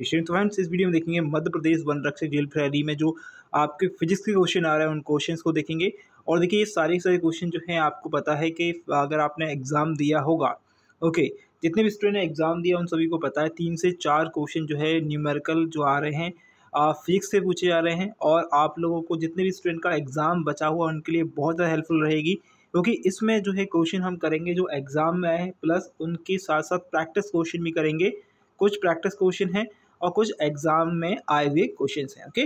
Question तो friends इस video में देखेंगे मध्य प्रदेश वन रक्षक जेल फ्रैली में जो आपके फिजिक्स के क्वेश्चन आ रहे हैं उन क्वेश्चन को देखेंगे और देखिए ये सारे सारे क्वेश्चन जो हैं आपको पता है कि अगर आपने एग्ज़ाम दिया होगा ओके जितने भी स्टूडेंट ने एग्ज़ाम दिया उन सभी को पता है तीन से चार क्वेश्चन जो है न्यूमेरिकल जो आ रहे हैं फिजिक्स से पूछे जा रहे हैं और आप लोगों को जितने भी स्टूडेंट का एग्ज़ाम बचा हुआ उनके लिए बहुत ज़्यादा हेल्पफुल रहेगी क्योंकि तो इसमें जो है क्वेश्चन हम करेंगे जो एग्ज़ाम में आए हैं प्लस उनके साथ साथ प्रैक्टिस क्वेश्चन भी करेंगे कुछ प्रैक्टिस क्वेश्चन हैं और कुछ एग्ज़ाम में आए हुए क्वेश्चन हैं ओके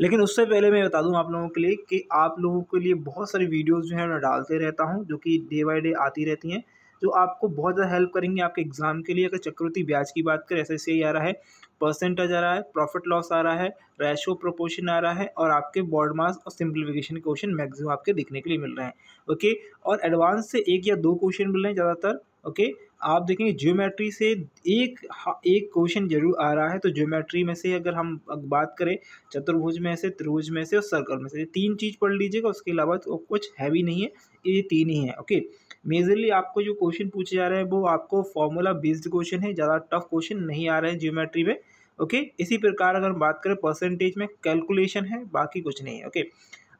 लेकिन उससे पहले मैं बता दूं आप लोगों के लिए कि आप लोगों के लिए बहुत सारी वीडियोस जो है मैं डालते रहता हूं जो कि डे बाय डे आती रहती हैं जो आपको बहुत ज़्यादा हेल्प करेंगे आपके एग्ज़ाम के लिए अगर चक्रवृत्ति ब्याज की बात करें ऐसे सही आ रहा है परसेंटेज आ रहा है प्रॉफिट लॉस आ रहा है रेशो प्रोपोर्शन आ रहा है और आपके बॉर्ड मार्क्स और सिंप्लीफिकेशन क्वेश्चन मैक्सिमम आपके देखने के लिए मिल रहे हैं ओके और एडवांस से एक या दो क्वेश्चन मिल रहे हैं ज़्यादातर ओके आप देखेंगे ज्योमेट्री से एक एक क्वेश्चन जरूर आ रहा है तो ज्योमेट्री में से अगर हम बात करें चतुर्भुज में से त्रिभुज में से और सर्कल में से तीन चीज़ पढ़ लीजिएगा उसके अलावा तो कुछ हैवी नहीं है ये तीन ही है ओके मेजरली आपको जो क्वेश्चन पूछे जा रहे हैं वो आपको फॉर्मूला बेस्ड क्वेश्चन है ज़्यादा टफ क्वेश्चन नहीं आ रहे हैं ज्योमेट्री में ओके इसी प्रकार अगर हम बात करें परसेंटेज में कैलकुलेशन है बाकी कुछ नहीं है ओके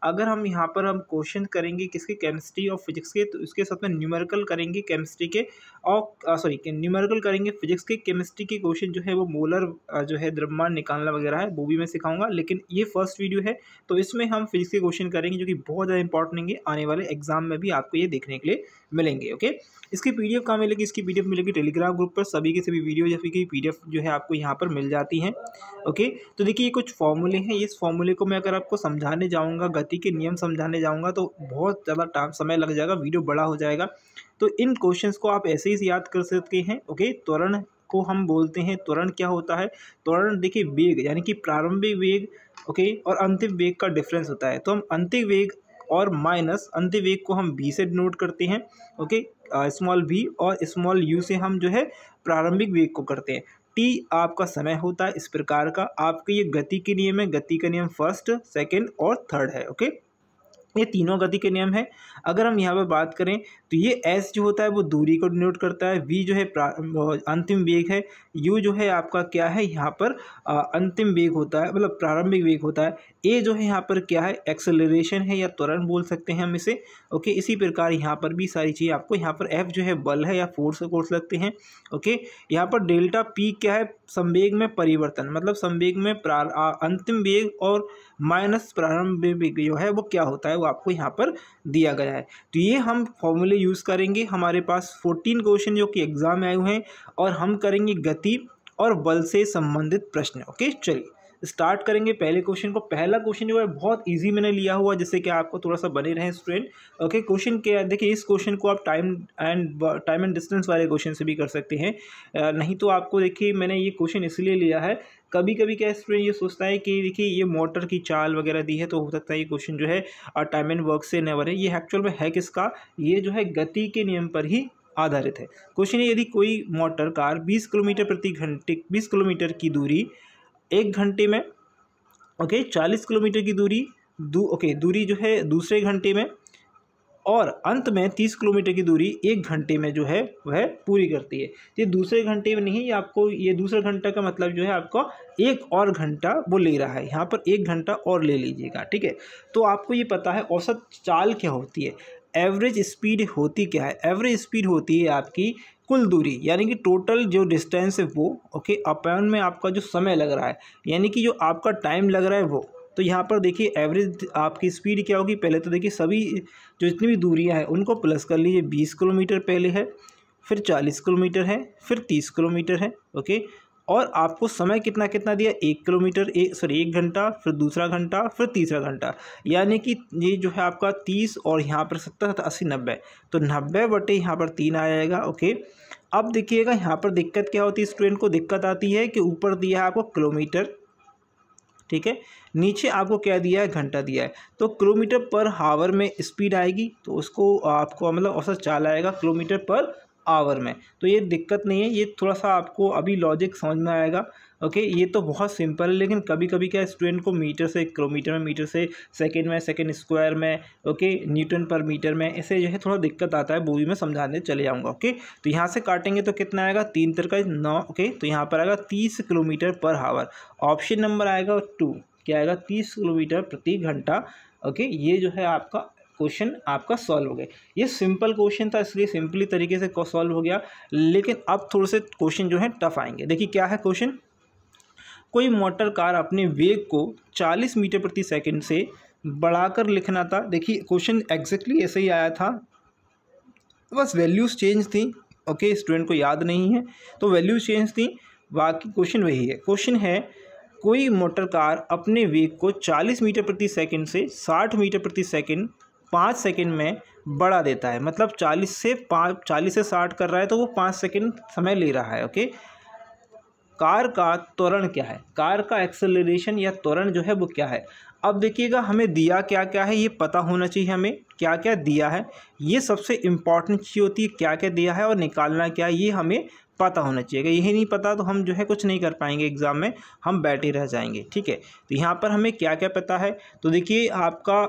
अगर हम यहाँ पर हम क्वेश्चन करेंगे किसके केमिस्ट्री और फिजिक्स के तो इसके साथ में न्यूमेरिकल करेंगे केमिस्ट्री के और सॉरी न्यूमेरिकल करेंगे फिजिक्स के केमिस्ट्री के क्वेश्चन जो है वो मोलर जो है द्रव्यमान निकालना वगैरह है वो भी मैं सिखाऊंगा लेकिन ये फर्स्ट वीडियो है तो इसमें हम फिजिक्स के क्वेश्चन करेंगे जो कि बहुत ज़्यादा इंपॉर्टेंट होंगे आने वाले एग्जाम में भी आपको ये देखने के लिए मिलेंगे ओके इसकी पी एफ कहाँ मिलेगी इसकी पी मिलेगी टेलीग्राम ग्रुप पर सभी के सभी वीडियो या फिर की पीडीएफ जो है आपको यहाँ पर मिल जाती है ओके तो देखिए ये कुछ फॉर्मूले हैं इस फॉर्मूले को मैं अगर आपको समझाने जाऊँगा गति के नियम समझाने जाऊँगा तो बहुत ज़्यादा टाइम समय लग जाएगा वीडियो बड़ा हो जाएगा तो इन क्वेश्चन को आप ऐसे ही याद कर सकते हैं ओके त्वरण को हम बोलते हैं त्वरण क्या होता है त्वरण देखिए वेग यानी कि प्रारंभिक वेग ओके और अंतिम वेग का डिफरेंस होता है तो हम अंतिम वेग और माइनस वेग को हम बी से डिनोट करते हैं ओके स्मॉल बी और स्मॉल यू से हम जो है प्रारंभिक वेग को करते हैं टी आपका समय होता है इस प्रकार का आपके ये गति के नियम है गति का नियम फर्स्ट सेकेंड और थर्ड है ओके ये तीनों गति के नियम है अगर हम यहाँ पर बात करें तो ये एस जो होता है वो दूरी को डिनोट करता है वी जो है अंतिम वेग है यू जो है आपका क्या है यहाँ पर आ, अंतिम वेग होता है मतलब प्रारंभिक वेग होता है ए जो है यहाँ पर क्या है एक्सेलरेशन है या त्वरण बोल सकते हैं हम इसे ओके इसी प्रकार यहाँ पर भी सारी चीज़ें आपको यहाँ पर एफ जो है बल है या फोर्स कोर्स लगते हैं ओके यहाँ पर डेल्टा पी क्या है संवेग में परिवर्तन मतलब संवेग में अंतिम वेग और माइनस प्रारंभ वेग जो है वो क्या होता है वो आपको यहाँ पर दिया गया है तो ये हम फॉर्मूले यूज़ करेंगे हमारे पास फोर्टीन क्वेश्चन जो कि एग्ज़ाम में आए हुए हैं और हम करेंगे गति और बल से संबंधित प्रश्न ओके चलिए स्टार्ट करेंगे पहले क्वेश्चन को पहला क्वेश्चन जो है बहुत ईजी मैंने लिया हुआ जिससे कि आपको थोड़ा सा बने रहें स्टूडेंट ओके क्वेश्चन के देखिए इस क्वेश्चन को आप time and time and distance वाले क्वेश्चन से भी कर सकते हैं नहीं तो आपको देखिए मैंने ये क्वेश्चन इसलिए लिया है कभी कभी क्या स्टूडेंट ये सोचता है कि देखिए ये मोटर की चाल वगैरह दी है तो हो सकता है ये क्वेश्चन जो है टाइम एंड वर्क से नवर है ये एक्चुअल में है किसका ये जो है गति के नियम पर ही आधारित है क्वेश्चन है यदि कोई मोटर कार 20 किलोमीटर प्रति घंटे 20 किलोमीटर की दूरी एक घंटे में ओके चालीस किलोमीटर की दूरी दू ओके दूरी जो है दूसरे घंटे में और अंत में तीस किलोमीटर की दूरी एक घंटे में जो है वह पूरी करती है तो ये दूसरे घंटे में नहीं आपको ये दूसरे घंटा का मतलब जो है आपको एक और घंटा वो ले रहा है यहाँ पर एक घंटा और ले लीजिएगा ठीक है तो आपको ये पता है औसत चाल क्या होती है एवरेज स्पीड होती क्या है एवरेज स्पीड होती है आपकी कुल दूरी यानी कि टोटल जो डिस्टेंस है वो ओके अपन में आपका जो समय लग रहा है यानी कि जो आपका टाइम लग रहा है वो तो यहाँ पर देखिए एवरेज आपकी स्पीड क्या होगी पहले तो देखिए सभी जो जितनी भी दूरियाँ हैं उनको प्लस कर लीजिए बीस किलोमीटर पहले है फिर चालीस किलोमीटर है फिर तीस किलोमीटर है ओके और आपको समय कितना कितना दिया एक किलोमीटर एक सॉरी एक घंटा फिर दूसरा घंटा फिर तीसरा घंटा यानी कि ये जो है आपका तीस और यहाँ पर सत्तर अस्सी नब्बे तो नब्बे बटे यहाँ पर तीन आ जाएगा ओके अब देखिएगा यहाँ पर दिक्कत क्या होती है स्टूडेंट को दिक्कत आती है कि ऊपर दिया है आपको किलोमीटर ठीक है नीचे आपको क्या दिया है घंटा दिया है तो किलोमीटर पर हावर में स्पीड आएगी तो उसको आपको मतलब औसत चाल आएगा किलोमीटर पर आवर में तो ये दिक्कत नहीं है ये थोड़ा सा आपको अभी लॉजिक समझ में आएगा ओके ये तो बहुत सिंपल है लेकिन कभी कभी क्या स्टूडेंट को मीटर से किलोमीटर में मीटर से सेकेंड में सेकेंड स्क्वायर में ओके न्यूटन पर मीटर में ऐसे जो है थोड़ा दिक्कत आता है वो भी मैं समझाने चले जाऊँगा ओके तो यहाँ से काटेंगे तो कितना आएगा तीन का नौ ओके तो यहाँ पर आएगा तीस kilometre per hour option number आएगा टू क्या आएगा तीस किलोमीटर प्रति घंटा ओके ये जो है आपका क्वेश्चन आपका सॉल्व हो गया ये सिंपल क्वेश्चन था इसलिए सिंपली तरीके से सॉल्व हो गया लेकिन अब थोड़े से क्वेश्चन जो है टफ आएंगे देखिए क्या है क्वेश्चन कोई मोटर कार अपने वेग को 40 मीटर प्रति सेकंड से बढ़ाकर लिखना था देखिए क्वेश्चन एग्जैक्टली ऐसे ही आया था बस वैल्यूज़ चेंज थी ओके स्टूडेंट को याद नहीं है तो वैल्यूज़ चेंज थी बाकी क्वेश्चन वही है क्वेश्चन है कोई मोटर कार अपने वेग को 40 मीटर प्रति सेकंड से 60 मीटर प्रति सेकंड पाँच सेकंड में बढ़ा देता है मतलब चालीस से पाँच चालीस से साठ कर रहा है तो वो पाँच सेकंड समय ले रहा है ओके कार का त्वरण क्या है कार का एक्सेलरेशन या त्वरण जो है वो क्या है अब देखिएगा हमें दिया क्या क्या है ये पता होना चाहिए हमें क्या क्या दिया है ये सबसे इम्पॉर्टेंट चीज़ होती है क्या क्या दिया है और निकालना क्या है ये हमें पता होना चाहिए अगर यही नहीं पता तो हम जो है कुछ नहीं कर पाएंगे एग्ज़ाम में हम बैठे रह जाएंगे ठीक है तो यहाँ पर हमें क्या क्या पता है तो देखिए आपका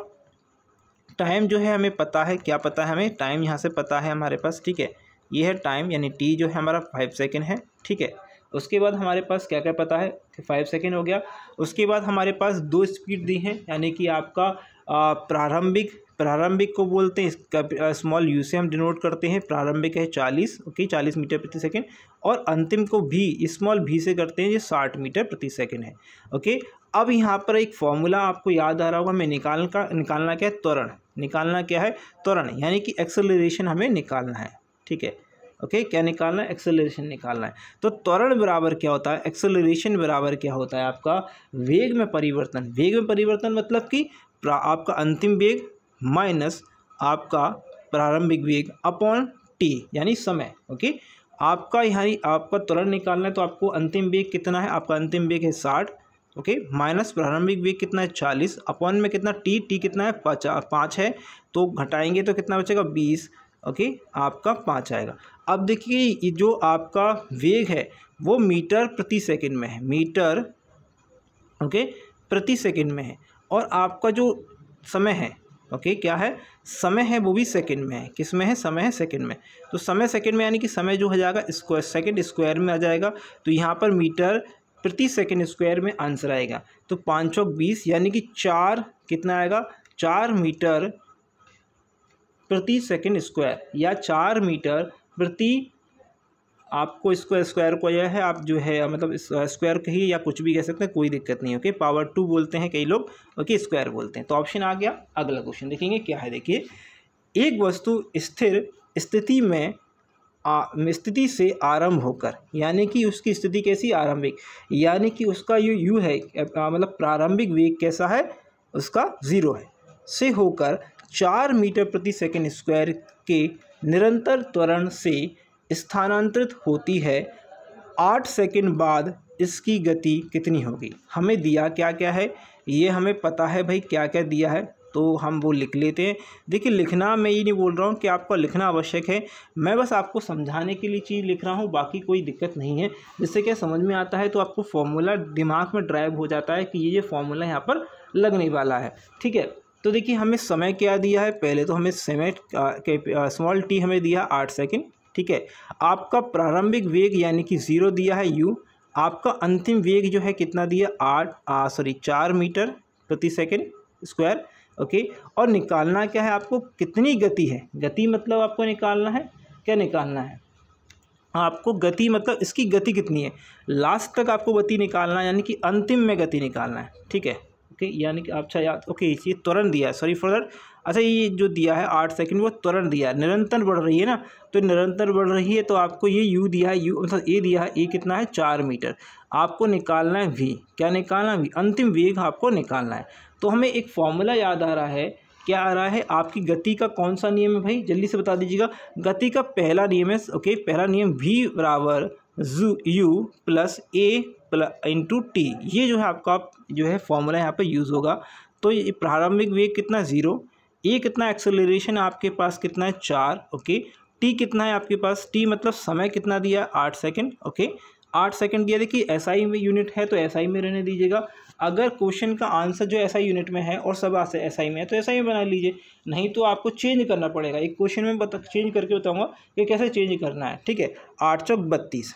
टाइम जो है हमें पता है क्या पता है हमें टाइम यहाँ से पता है हमारे पास ठीक है ये है टाइम यानी टी जो है हमारा फाइव सेकेंड है ठीक है उसके बाद हमारे पास क्या क्या पता है फाइव सेकेंड हो गया उसके बाद हमारे पास दो स्पीड दी हैं यानी कि आपका प्रारंभिक प्रारंभिक को बोलते हैं इसका स्मॉल यू से हम डिनोट करते हैं प्रारंभिक है चालीस ओके चालीस मीटर प्रति सेकेंड और अंतिम को भी स्मॉल भी से करते हैं ये साठ मीटर प्रति सेकेंड है ओके अब यहाँ पर एक फॉर्मूला आपको याद आ रहा होगा मैं निकाल का निकालना क्या है त्वरण निकालना क्या है त्वरण यानी कि एक्सेलरेशन हमें निकालना है ठीक है ओके क्या निकालना है एक्सेलरेशन निकालना है तो त्वरण बराबर क्या होता है एक्सेलरेशन बराबर क्या होता है आपका वेग में परिवर्तन वेग में परिवर्तन मतलब कि आपका अंतिम वेग माइनस आपका प्रारंभिक वेग अपॉन टी यानी समय ओके आपका यानी आपका त्वरण निकालना है तो आपको अंतिम वेग कितना है आपका अंतिम वेग है साठ ओके माइनस प्रारंभिक वेग कितना है चालीस अपॉन में कितना टी टी कितना है पचास पाँच है तो घटाएंगे तो कितना बचेगा बीस ओके आपका पाँच आएगा अब देखिए ये जो आपका वेग है वो मीटर प्रति सेकंड में है मीटर ओके प्रति सेकंड में है और आपका जो समय है ओके okay, क्या है समय है वो भी सेकंड में है किस में है समय है सेकंड में तो समय सेकंड में यानी कि समय जो हो जाएगा स्क्वायर सेकंड स्क्वायर में आ जाएगा तो यहाँ पर मीटर प्रति सेकेंड स्क्वायर में आंसर आएगा तो पाँच सौ बीस यानी कि चार कितना आएगा चार मीटर प्रति सेकेंड स्क्वायर या चार मीटर प्रति आपको इसको स्क्वायर को यह है आप जो है मतलब स्क्वायर कहिए या कुछ भी कह सकते हैं कोई दिक्कत नहीं ओके पावर टू बोलते हैं कई लोग ओके स्क्वायर बोलते हैं तो ऑप्शन आ गया अगला क्वेश्चन देखेंगे क्या है देखिए एक वस्तु स्थिर स्थिति में स्थिति से आरंभ होकर यानी कि उसकी स्थिति कैसी आरंभिक यानी कि उसका ये यू है मतलब प्रारंभिक वेग कैसा है उसका ज़ीरो है से होकर चार मीटर प्रति सेकंड स्क्वायर के निरंतर त्वरण से स्थानांतरित होती है आठ सेकंड बाद इसकी गति कितनी होगी हमें दिया क्या क्या है ये हमें पता है भाई क्या क्या दिया है तो हम वो लिख लेते हैं देखिए लिखना मैं ये नहीं बोल रहा हूँ कि आपका लिखना आवश्यक है मैं बस आपको समझाने के लिए चीज़ लिख रहा हूँ बाकी कोई दिक्कत नहीं है जिससे क्या समझ में आता है तो आपको फॉर्मूला दिमाग में ड्राइव हो जाता है कि ये ये फॉर्मूला यहाँ पर लगने वाला है ठीक है तो देखिए हमें समय क्या दिया है पहले तो हमें समय स्मॉल टी हमें दिया आठ सेकेंड ठीक है आपका प्रारंभिक वेग यानी कि ज़ीरो दिया है यू आपका अंतिम वेग जो है कितना दिया आठ सॉरी चार मीटर प्रति सेकेंड स्क्वायर ओके और निकालना क्या है आपको कितनी गति है गति मतलब आपको निकालना है क्या निकालना है आपको गति मतलब इसकी गति कितनी है लास्ट तक आपको गति निकालना है यानी कि अंतिम में गति निकालना है ठीक है ओके यानी कि आप याद ओके ये त्वरण दिया है सॉरी फॉर अच्छा ये जो दिया है आठ सेकंड वो त्वरण दिया है निरंतर बढ़ रही है ना तो निरंतर बढ़ रही है तो आपको ये यू दिया है यू मतलब ए दिया है ए कितना है चार मीटर आपको निकालना है वी क्या निकालना है वी अंतिम वेग आपको निकालना है तो हमें एक फॉर्मूला याद आ रहा है क्या आ रहा है आपकी गति का कौन सा नियम है भाई जल्दी से बता दीजिएगा गति का पहला नियम है ओके पहला नियम वी बराबर जू u plus a plus into t ये जो है आपका जो है फॉर्मूला यहाँ पर यूज़ होगा तो ये प्रारंभिक वेग कितना ज़ीरो ए कितना एक्सेलरेशन आपके पास कितना है चार ओके टी कितना है आपके पास टी मतलब समय कितना दिया आठ सेकेंड ओके आठ सेकेंड दिया देखिए एस आई में यूनिट है तो एस SI आई में रहने दीजिएगा अगर क्वेश्चन का आंसर जो ऐसा यूनिट में है और सब आंसर ही में है तो ऐसा ही बना लीजिए नहीं तो आपको चेंज करना पड़ेगा एक क्वेश्चन में बता चेंज करके बताऊँगा कि कैसे चेंज करना है ठीक है आठ सौ बत्तीस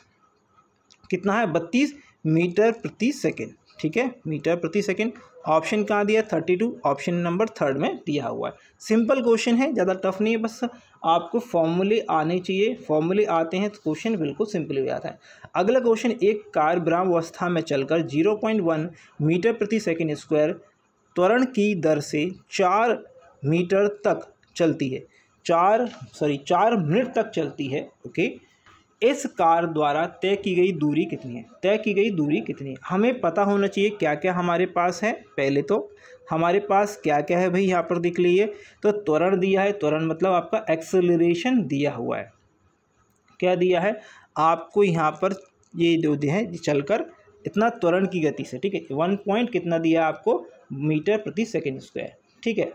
कितना है बत्तीस मीटर प्रति सेकेंड ठीक है मीटर प्रति सेकेंड ऑप्शन कहाँ दिया thirty two option number third में दिया हुआ है सिंपल क्वेश्चन है ज़्यादा टफ नहीं है बस आपको फॉर्मूले आने चाहिए फॉर्मूले आते हैं तो क्वेश्चन बिल्कुल सिंपली हो जाता है अगला क्वेश्चन एक कार अवस्था में चलकर 0.1 मीटर प्रति सेकंड स्क्वायर त्वरण की दर से चार मीटर तक चलती है चार सॉरी चार मिनट तक चलती है ओके okay? इस कार द्वारा तय की गई दूरी कितनी है तय की गई दूरी कितनी है हमें पता होना चाहिए क्या क्या हमारे पास है पहले तो हमारे पास क्या क्या है भाई यहाँ पर दिख लीजिए तो त्वरण दिया है त्वरण मतलब आपका एक्सेलरेशन दिया हुआ है क्या दिया है आपको यहाँ पर ये जो है चल कर इतना त्वरण की गति से ठीक है वन पॉइंट कितना दिया आपको मीटर प्रति सेकेंड स्क्वायर ठीक है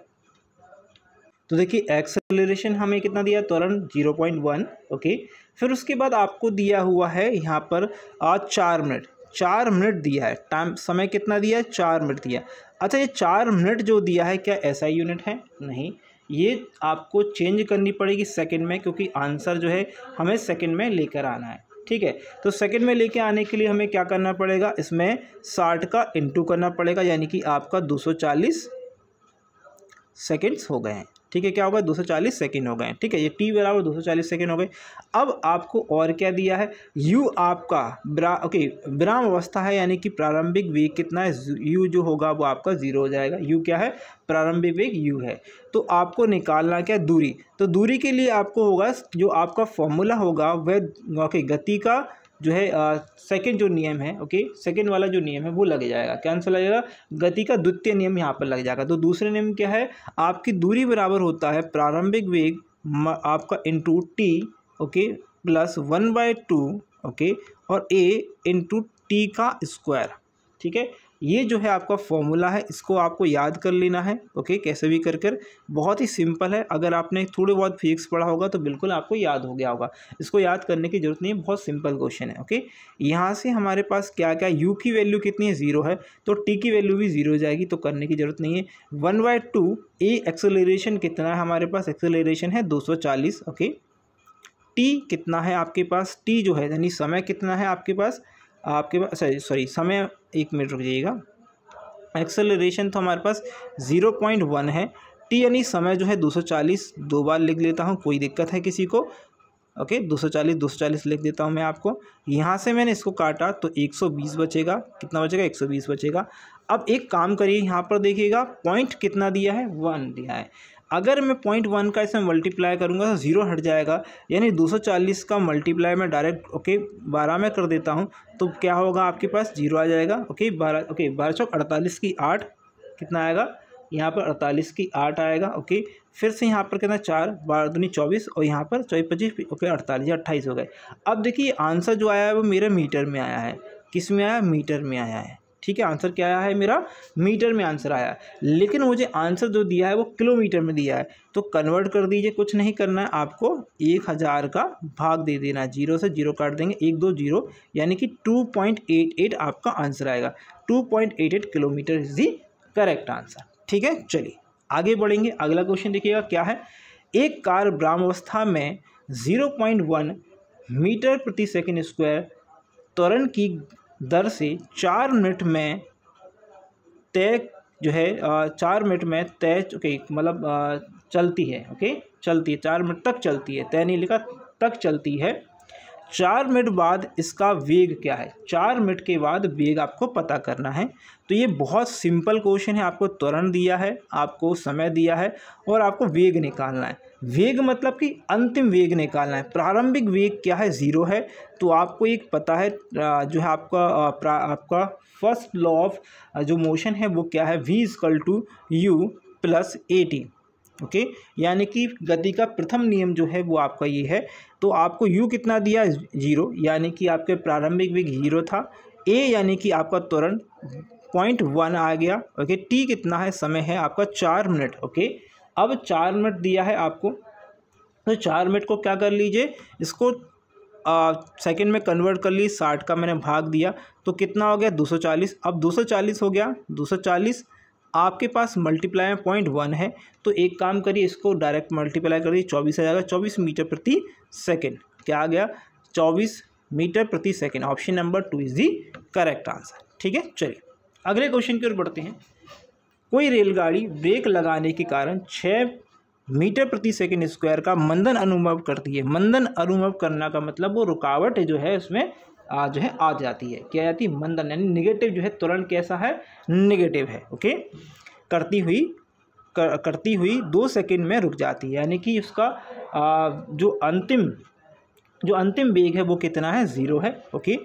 तो देखिए एक्सेलरेशन हमें कितना दिया त्वरण जीरो पॉइंट वन ओके फिर उसके बाद आपको दिया हुआ है यहाँ पर आज चार मिनट चार मिनट दिया है टाइम समय कितना दिया है चार मिनट दिया अच्छा ये चार मिनट जो दिया है क्या ऐसा यूनिट है नहीं ये आपको चेंज करनी पड़ेगी सेकंड में क्योंकि आंसर जो है हमें सेकंड में लेकर आना है ठीक है तो सेकंड में लेके आने के लिए हमें क्या करना पड़ेगा इसमें साठ का इंटू करना पड़ेगा यानी कि आपका दो सौ चालीस सेकेंड्स हो गए हैं ठीक है क्या हो गया दो सेकेंड हो गए ठीक है ये टी बराबर दो सेकेंड हो गए अब आपको और क्या दिया है यू आपका ब्रा ओके विराम अवस्था है यानी कि प्रारंभिक वेग कितना है यू जो होगा वो आपका जीरो हो जाएगा यू क्या है प्रारंभिक वेग यू है तो आपको निकालना क्या दूरी तो दूरी के लिए आपको होगा जो आपका फॉर्मूला होगा वह ओके गति का जो है सेकेंड जो नियम है ओके सेकेंड वाला जो नियम है वो लग जाएगा क्या आंसर लगेगा गति का द्वितीय नियम यहाँ पर लग जाएगा तो दूसरे नियम क्या है आपकी दूरी बराबर होता है प्रारंभिक वेग आपका into t okay plus one by two okay और ए इंटू टी का स्क्वायर ठीक है ये जो है आपका फॉर्मूला है इसको आपको याद कर लेना है ओके कैसे भी कर कर बहुत ही सिंपल है अगर आपने थोड़े बहुत फिजिक्स पढ़ा होगा तो बिल्कुल आपको याद हो गया होगा इसको याद करने की ज़रूरत नहीं है बहुत सिंपल क्वेश्चन है ओके यहाँ से हमारे पास क्या क्या यू की वैल्यू कितनी है ज़ीरो है तो टी की वैल्यू भी ज़ीरो हो जाएगी तो करने की ज़रूरत नहीं है one by two a acceleration कितना है हमारे पास एक्सेलरेशन है दो सौ चालीस ओके टी कितना है आपके पास टी जो है यानी समय कितना है आपके पास आपके सॉरी सॉरी समय एक मिनट रुक जाइएगा एक्सेलरेशन तो हमारे पास ज़ीरो पॉइंट वन है टी यानी समय जो है दो सौ चालीस दो बार लिख लेता हूँ कोई दिक्कत है किसी को ओके दो सौ चालीस दो सौ चालीस लिख देता हूँ मैं आपको यहाँ से मैंने इसको काटा तो एक सौ बीस बचेगा कितना बचेगा एक सौ बीस बचेगा अब एक काम करिए यहाँ पर देखिएगा पॉइंट कितना दिया है वन दिया है अगर मैं पॉइंट वन का इसमें मल्टीप्लाई करूँगा तो ज़ीरो हट जाएगा यानी दो सौ चालीस का मल्टीप्लाई मैं डायरेक्ट ओके बारह में कर देता हूँ तो क्या होगा आपके पास जीरो आ जाएगा ओके बारह ओके बारह सौ अड़तालीस की आठ कितना आएगा यहाँ पर अड़तालीस की आठ आएगा ओके फिर से यहाँ पर कितना चार बारह दूनी चौबीस और यहाँ पर चौबीस पच्चीस ओके अड़तालीस अट्ठाईस हो गए अब देखिए आंसर जो आया है वो मेरे मीटर में आया है किस में आया मीटर में आया है ठीक है आंसर क्या आया है मेरा मीटर में आंसर आया लेकिन मुझे आंसर जो दिया है वो किलोमीटर में दिया है तो कन्वर्ट कर दीजिए कुछ नहीं करना है आपको एक हज़ार का भाग दे देना है जीरो से जीरो काट देंगे एक दो जीरो यानी कि टू पॉइंट एट एट आपका आंसर आएगा two point eight eight kilometre is the correct answer ठीक है चलिए आगे बढ़ेंगे अगला क्वेश्चन देखिएगा क्या है एक कार ब्राह्मावस्था में जीरो पॉइंट वन मीटर प्रति सेकेंड स्क्वायर त्वरण की दर से चार मिनट में तय जो है चार मिनट में तय ओके मतलब चलती है ओके चलती है चार मिनट तक चलती है तय नहीं लिखा तक चलती है चार मिनट बाद इसका वेग क्या है चार मिनट के बाद वेग आपको पता करना है तो ये बहुत सिंपल क्वेश्चन है आपको त्वरण दिया है आपको समय दिया है और आपको वेग निकालना है वेग मतलब कि अंतिम वेग निकालना है प्रारंभिक वेग क्या है ज़ीरो है तो आपको एक पता है जो है आपका आपका फर्स्ट लॉ ऑफ जो मोशन है वो क्या है v equal to u plus a t okay यानी कि गति का प्रथम नियम जो है वो आपका ये है तो आपको यू कितना दिया जीरो यानी कि आपके प्रारंभिक वेग जीरो था ए यानी कि आपका त्वरण पॉइंट वन आ गया ओके टी कितना है समय है आपका चार मिनट ओके अब चार मिनट दिया है आपको तो चार मिनट को क्या कर लीजिए इसको सेकंड में कन्वर्ट कर ली साठ का मैंने भाग दिया तो कितना हो गया दो सौ चालीस अब दो सौ चालीस हो गया दो सौ चालीस आपके पास मल्टीप्लाई पॉइंट वन है तो एक काम करिए इसको डायरेक्ट मल्टीप्लाई करिए चौबीस आ जाएगा चौबीस मीटर प्रति सेकेंड क्या आ गया चौबीस मीटर प्रति second option number two is the correct answer ठीक है चलिए अगले क्वेश्चन की ओर बढ़ते हैं कोई रेलगाड़ी ब्रेक लगाने के कारण छः मीटर प्रति सेकेंड स्क्वायर का मंदन अनुभव करती है मंदन अनुभव करना का मतलब वो रुकावट जो है उसमें जो है आ जाती है क्या जाती है मंदन यानी निगेटिव जो है त्वरण कैसा है निगेटिव है ओके करती हुई कर, करती हुई दो सेकेंड में रुक जाती है यानी कि उसका आ, जो अंतिम जो अंतिम वेग है वो कितना है ज़ीरो है ओके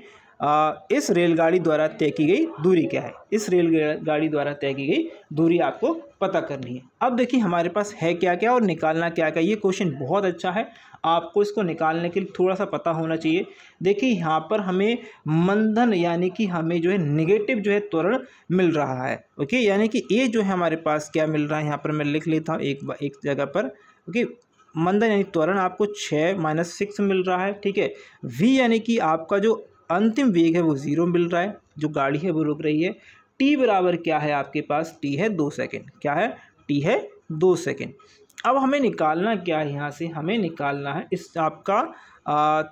आ, इस रेलगाड़ी द्वारा तय की गई दूरी क्या है इस रेलगाड़ी द्वारा तय की गई दूरी आपको पता करनी है अब देखिए हमारे पास है क्या क्या और निकालना क्या क्या ये क्वेश्चन बहुत अच्छा है आपको इसको निकालने के लिए थोड़ा सा पता होना चाहिए देखिए यहाँ पर हमें मंधन यानी कि हमें जो है निगेटिव जो है त्वरण मिल रहा है ओके यानी कि ये जो है हमारे पास क्या मिल रहा है यहाँ पर मैं लिख लेता हूँ एक एक जगह पर ओके मंदन यानी त्वरण आपको छः माइनस सिक्स मिल रहा है ठीक है वी यानी कि आपका जो अंतिम वेग है वो ज़ीरो मिल रहा है जो गाड़ी है वो रुक रही है टी बराबर क्या है आपके पास टी है दो सेकेंड क्या है टी है दो सेकेंड अब हमें निकालना क्या है यहाँ से हमें निकालना है इस आपका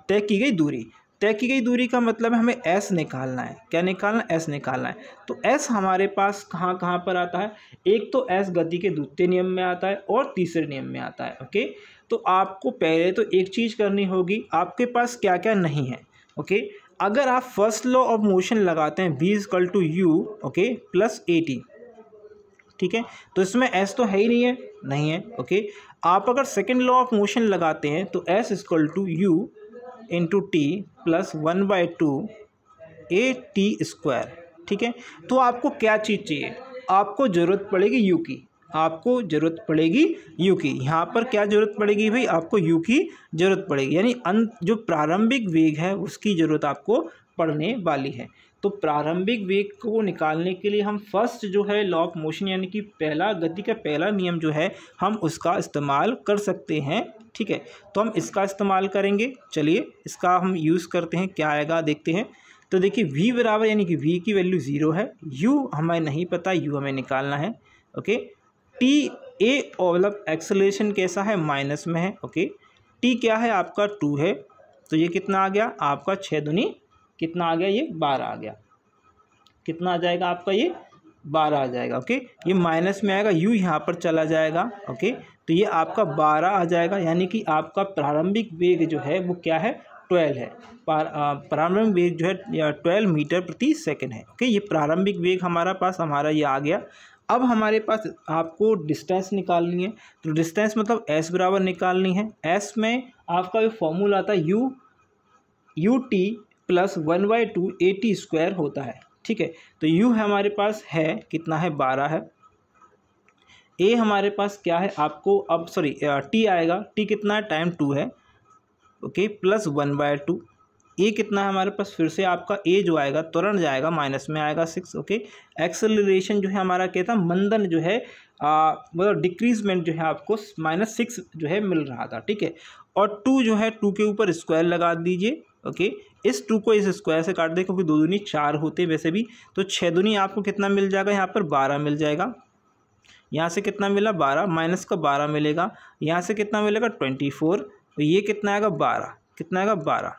तय की गई दूरी तय की गई दूरी का मतलब है हमें एस निकालना है क्या निकालना एस निकालना है तो एस हमारे पास कहाँ कहाँ पर आता है एक तो एस गति के द्वितीय नियम में आता है और तीसरे नियम में आता है ओके तो आपको पहले तो एक चीज़ करनी होगी आपके पास क्या क्या नहीं है ओके अगर आप फर्स्ट लॉ ऑफ मोशन लगाते हैं b equal to u okay plus a t ठीक है तो इसमें एस तो है ही नहीं है नहीं है ओके आप अगर सेकेंड लॉ ऑफ मोशन लगाते हैं तो s equal to u into t plus one by two a t square ठीक है तो आपको क्या चीज़ चाहिए आपको ज़रूरत पड़ेगी यू की आपको ज़रूरत पड़ेगी यू की यहाँ पर क्या ज़रूरत पड़ेगी भाई आपको यू की ज़रूरत पड़ेगी यानी अंत जो प्रारंभिक वेग है उसकी ज़रूरत आपको पड़ने वाली है तो प्रारंभिक वेग को निकालने के लिए हम फर्स्ट जो है लॉ ऑफ मोशन यानी कि पहला गति का पहला नियम जो है हम उसका इस्तेमाल कर सकते हैं ठीक है तो हम इसका इस्तेमाल करेंगे चलिए इसका हम यूज़ करते हैं क्या आएगा देखते हैं तो देखिए v बराबर यानी कि v की वैल्यू ज़ीरो है u हमें नहीं पता u हमें निकालना है ओके टी ए मतलब एक्सलेशन कैसा है माइनस में है ओके टी क्या है आपका टू है तो ये कितना आ गया आपका छः दुनी कितना आ गया ये बारह आ गया कितना आ जाएगा आपका ये बारह आ जाएगा ओके ये माइनस में आएगा यू यहाँ पर चला जाएगा ओके तो ये आपका बारह आ जाएगा यानी कि आपका प्रारंभिक वेग जो है वो क्या है ट्वेल्व है प्रारंभिक वेग जो है ट्वेल्व मीटर प्रति सेकेंड है ओके ये प्रारंभिक वेग हमारा पास हमारा ये आ गया अब हमारे पास आपको डिस्टेंस निकालनी है तो डिस्टेंस मतलब एस बराबर निकालनी है एस में आपका जो फॉर्मूला आता है u u t plus one by two a t square होता है ठीक है तो यू हमारे पास है कितना है बारह है ए हमारे पास क्या है आपको अब सॉरी टी आएगा टी कितना है टाइम टू है okay plus one by two a कितना है हमारे पास फिर से आपका ए जो आएगा तुरंत जाएगा माइनस में आएगा सिक्स ओके एक्सेलरेशन जो है हमारा क्या था मंदन जो है मतलब डिक्रीजमेंट जो है आपको माइनस सिक्स जो है मिल रहा था ठीक है और टू जो है टू के ऊपर स्क्वायर लगा दीजिए ओके इस टू को इस स्क्वायर से काट दें क्योंकि दो दुनी चार होते वैसे भी तो छः दुनी आपको कितना मिल जाएगा यहाँ पर बारह मिल जाएगा यहाँ से कितना मिला बारह माइनस का बारह मिलेगा यहाँ से कितना मिलेगा ट्वेंटी फोर तो ये कितना आएगा बारह कितना आएगा बारह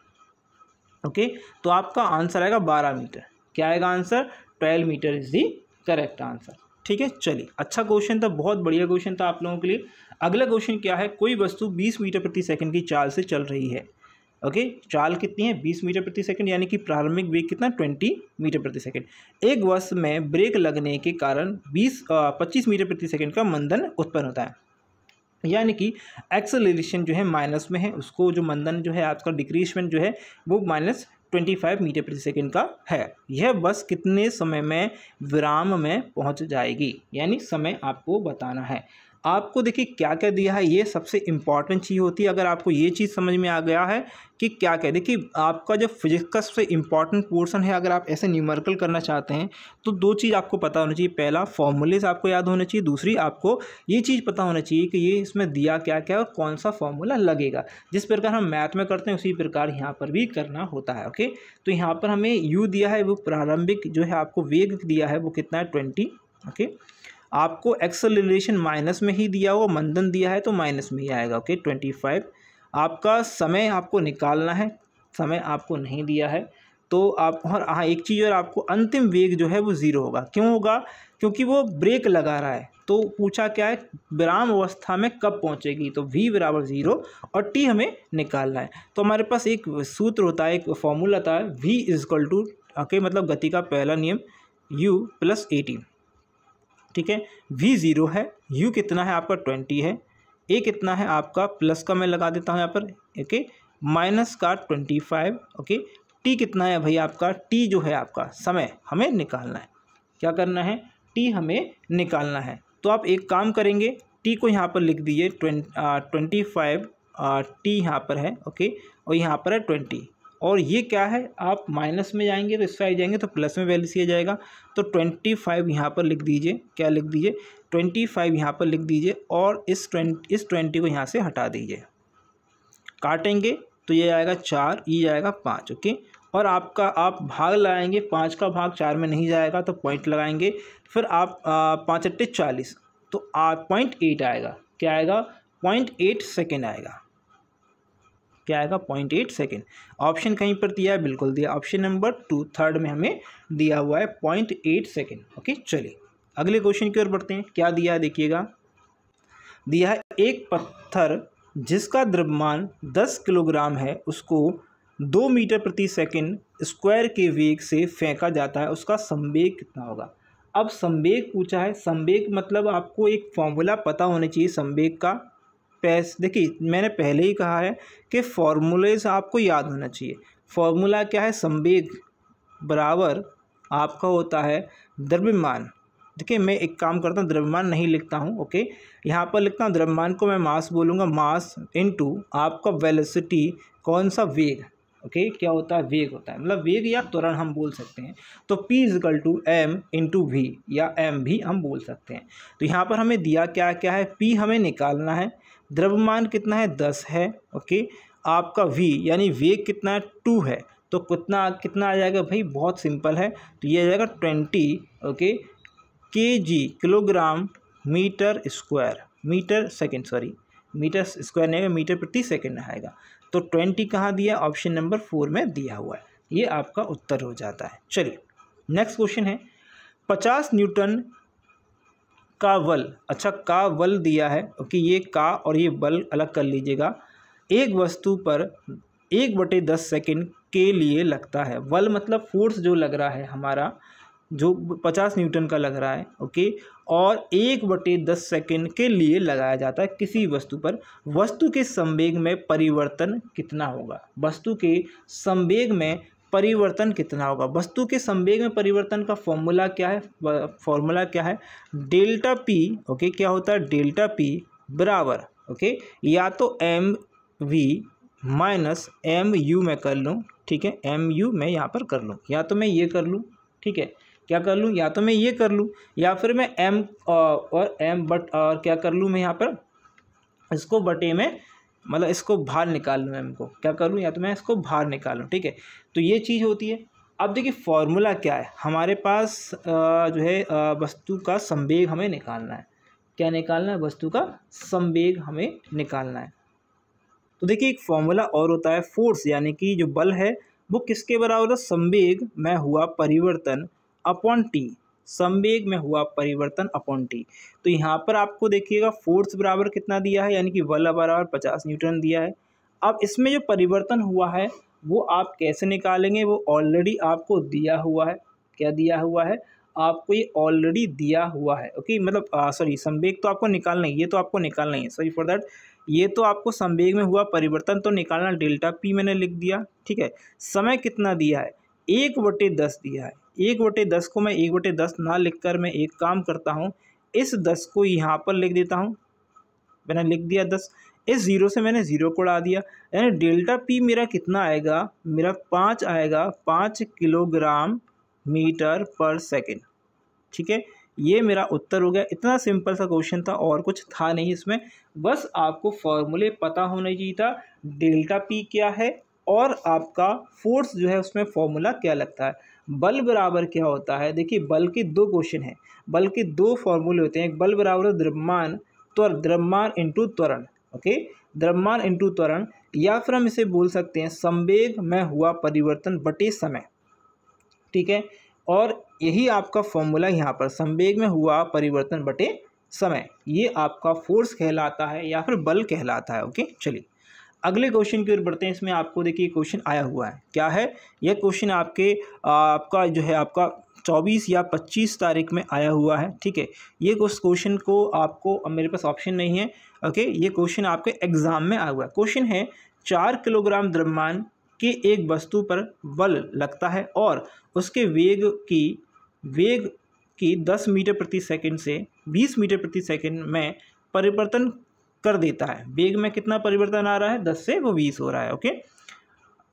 ओके तो आपका आंसर आएगा बारह मीटर क्या आएगा answer twelve metre is the correct answer ठीक है चलिए अच्छा क्वेश्चन था बहुत बढ़िया क्वेश्चन था आप लोगों के लिए अगला क्वेश्चन क्या है कोई वस्तु बीस मीटर प्रति सेकंड की चाल से चल रही है ओके चाल कितनी है बीस मीटर प्रति सेकंड यानी कि प्रारंभिक वेग कितना ट्वेंटी मीटर प्रति सेकंड एक वर्ष में ब्रेक लगने के कारण बीस पच्चीस मीटर प्रति सेकंड का मंदन उत्पन्न होता है यानी कि एक्सलेशन जो है माइनस में है उसको जो मंदन जो है आपका डिक्रीजमेंट जो है वो माइनस ट्वेंटी फाइव मीटर प्रति सेकेंड का है यह बस कितने समय में विराम में पहुंच जाएगी यानी समय आपको बताना है आपको देखिए क्या क्या दिया है ये सबसे इम्पॉर्टेंट चीज़ होती है अगर आपको ये चीज़ समझ में आ गया है कि क्या क्या देखिए आपका जो फिजिक्स का सबसे इम्पॉर्टेंट पोर्सन है अगर आप ऐसे न्यूमर्कल करना चाहते हैं तो दो चीज़ आपको पता होना चाहिए पहला फॉर्मूलेज आपको याद होना चाहिए दूसरी आपको ये चीज़ पता होना चाहिए कि ये इसमें दिया क्या क्या और कौन सा फॉर्मूला लगेगा जिस प्रकार हम मैथ में करते हैं उसी प्रकार यहाँ पर भी करना होता है ओके तो यहाँ पर हमें यू दिया है वो प्रारंभिक जो है आपको वेग दिया है वो कितना है ट्वेंटी ओके okay? आपको एक्सलेशन माइनस में ही दिया हुआ मंदन दिया है तो माइनस में ही आएगा ओके ट्वेंटी फाइव आपका समय आपको निकालना है समय आपको नहीं दिया है तो आप और हाँ एक चीज़ और आपको अंतिम वेग जो है वो ज़ीरो होगा क्यों होगा क्योंकि वो ब्रेक लगा रहा है तो पूछा क्या है विराम अवस्था में कब पहुंचेगी तो वी बराबर ज़ीरो और टी हमें निकालना है तो हमारे पास एक सूत्र होता है एक फॉर्मूला होता है इज इजकल टू ओके मतलब गति का पहला नियम यू प्लस एटीन ठीक है वी ज़ीरो है यू कितना है आपका ट्वेंटी है ए कितना है आपका प्लस का मैं लगा देता हूँ यहाँ पर ओके माइनस का ट्वेंटी फाइव ओके टी कितना है भाई आपका टी जो है आपका समय हमें निकालना है क्या करना है टी हमें निकालना है तो आप एक काम करेंगे टी को यहाँ पर लिख दीजिए ट्वेंटी फाइव टी यहाँ पर है ओके और यहाँ पर है ट्वेंटी और ये क्या है आप माइनस में जाएंगे तो इस साइड जाएंगे तो प्लस में वैल्यू सी जाएगा तो ट्वेंटी फाइव यहाँ पर लिख दीजिए क्या लिख दीजिए ट्वेंटी फाइव यहाँ पर लिख दीजिए और इस ट्वेंटी इस ट्वेंटी को यहाँ से हटा दीजिए काटेंगे तो ये आएगा चार ये जाएगा पाँच ओके और आपका आप भाग लगाएंगे पाँच का भाग चार में नहीं जाएगा तो पॉइंट लगाएंगे फिर आप पाँच अट्ठे चालीस तो पॉइंट एट आएगा क्या आएगा पॉइंट एट सेकेंड आएगा क्या आएगा पॉइंट एट सेकेंड ऑप्शन कहीं पर दिया है बिल्कुल दिया ऑप्शन नंबर टू थर्ड में हमें दिया हुआ है पॉइंट एट सेकेंड ओके चलिए अगले क्वेश्चन की ओर बढ़ते हैं क्या दिया है देखिएगा दिया है एक पत्थर जिसका द्रव्यमान दस किलोग्राम है उसको दो मीटर प्रति सेकेंड स्क्वायर के वेग से फेंका जाता है उसका संवेग कितना होगा अब संवेग पूछा है संवेग मतलब आपको एक फॉर्मूला पता होना चाहिए संवेग का पैस देखिए मैंने पहले ही कहा है कि फॉर्मूलेज आपको याद होना चाहिए फॉर्मूला क्या है संवेग बराबर आपका होता है द्रव्यमान देखिए मैं एक काम करता हूँ द्रव्यमान नहीं लिखता हूँ ओके यहाँ पर लिखता हूँ द्रव्यमान को मैं मास बोलूँगा मास इनटू आपका वेलोसिटी कौन सा वेग ओके okay, क्या होता है वेग होता है मतलब वेग या त्वरण हम बोल सकते हैं तो P equal to m into v या एम भी हम बोल सकते हैं तो यहाँ पर हमें दिया क्या क्या है P हमें निकालना है द्रव्यमान कितना है दस है ओके आपका वी यानी वेग कितना है टू है तो कितना कितना आ जाएगा भाई बहुत सिंपल है तो ये आ जाएगा twenty okay K G kilogram metre square metre second sorry metre square नहीं मीटर प्रति सेकेंड आएगा तो ट्वेंटी कहाँ दिया ऑप्शन नंबर फोर में दिया हुआ है ये आपका उत्तर हो जाता है चलिए नेक्स्ट क्वेश्चन है पचास न्यूटन का वल अच्छा का वल दिया है कि ये का और ये बल अलग कर लीजिएगा एक वस्तु पर एक बटे दस सेकेंड के लिए लगता है बल मतलब फोर्स जो लग रहा है हमारा जो पचास न्यूटन का लग रहा है ओके और एक बटे दस सेकेंड के लिए लगाया जाता है किसी वस्तु पर वस्तु के संवेग में परिवर्तन कितना होगा वस्तु के संवेग में परिवर्तन कितना होगा वस्तु के संवेग में परिवर्तन का फॉर्मूला क्या है फॉर्मूला क्या है डेल्टा पी ओके क्या होता है डेल्टा पी बराबर ओके या तो m v minus m u मैं कर लूँ ठीक है एम यू मैं यहाँ पर कर लूँ या तो मैं ये कर लूँ ठीक है क्या कर लूँ या तो मैं ये कर लूँ या फिर मैं एम और एम बट और क्या कर लूँ मैं यहाँ पर इसको बटे में मतलब इसको बाहर निकाल लूँ मैं हमको क्या करूँ या तो मैं इसको बाहर लूँ ठीक है तो ये चीज़ होती है अब देखिए फॉर्मूला क्या है हमारे पास जो है वस्तु का संवेग हमें निकालना है क्या निकालना है वस्तु का संवेग हमें निकालना है तो देखिए एक फॉर्मूला और होता है फोर्स यानी कि जो बल है वो किसके बराबर होता है संवेग में हुआ परिवर्तन अपॉन टी संवेग में हुआ परिवर्तन अपॉन टी तो यहाँ पर आपको देखिएगा फोर्स बराबर कितना दिया है यानी कि बल बराबर पचास न्यूटन दिया है अब इसमें जो परिवर्तन हुआ है वो आप कैसे निकालेंगे वो ऑलरेडी आपको दिया हुआ है क्या दिया हुआ है आपको ये ऑलरेडी दिया हुआ है ओके मतलब सॉरी संवेग तो आपको निकालना है ये तो आपको निकालना है सॉरी फॉर दैट ये तो आपको संवेग में हुआ परिवर्तन तो निकालना डेल्टा पी मैंने लिख दिया ठीक है समय कितना दिया है एक बटे दस दिया है एक बटे दस को मैं एक बटे दस ना लिख कर मैं एक काम करता हूँ इस दस को यहाँ पर लिख देता हूँ मैंने लिख दिया दस इस ज़ीरो से मैंने ज़ीरो को उड़ा दिया यानी डेल्टा पी मेरा कितना आएगा मेरा पाँच आएगा पाँच किलोग्राम मीटर पर सेकेंड ठीक है ये मेरा उत्तर हो गया इतना सिंपल सा क्वेश्चन था और कुछ था नहीं इसमें बस आपको फॉर्मूले पता होने चाहिए था डेल्टा पी क्या है और आपका फोर्स जो है उसमें फॉर्मूला क्या लगता है बल बराबर क्या होता है देखिए बल के दो क्वेश्चन हैं बल के दो फॉर्मूले होते हैं एक बल बराबर द्रव्यमान त्वर द्रव्यमान इंटू त्वरण ओके द्रव्यमान इंटू त्वरण या फिर हम इसे बोल सकते हैं संवेग में हुआ परिवर्तन बटे समय ठीक है और यही आपका फॉर्मूला यहाँ पर संवेग में हुआ परिवर्तन बटे समय ये आपका फोर्स कहलाता है या फिर बल कहलाता है ओके चलिए अगले क्वेश्चन की ओर बढ़ते हैं इसमें आपको देखिए क्वेश्चन आया हुआ है क्या है यह क्वेश्चन आपके आपका जो है आपका चौबीस या पच्चीस तारीख में आया हुआ है ठीक है ये उस क्वेश्चन को आपको अब मेरे पास ऑप्शन नहीं है ओके ये क्वेश्चन आपके एग्ज़ाम में आया हुआ है क्वेश्चन है चार किलोग्राम द्रव्यमान के एक वस्तु पर बल लगता है और उसके वेग की वेग की दस मीटर प्रति सेकंड से बीस मीटर प्रति सेकंड में परिवर्तन कर देता है वेग में कितना परिवर्तन आ रहा है दस से वो बीस हो रहा है ओके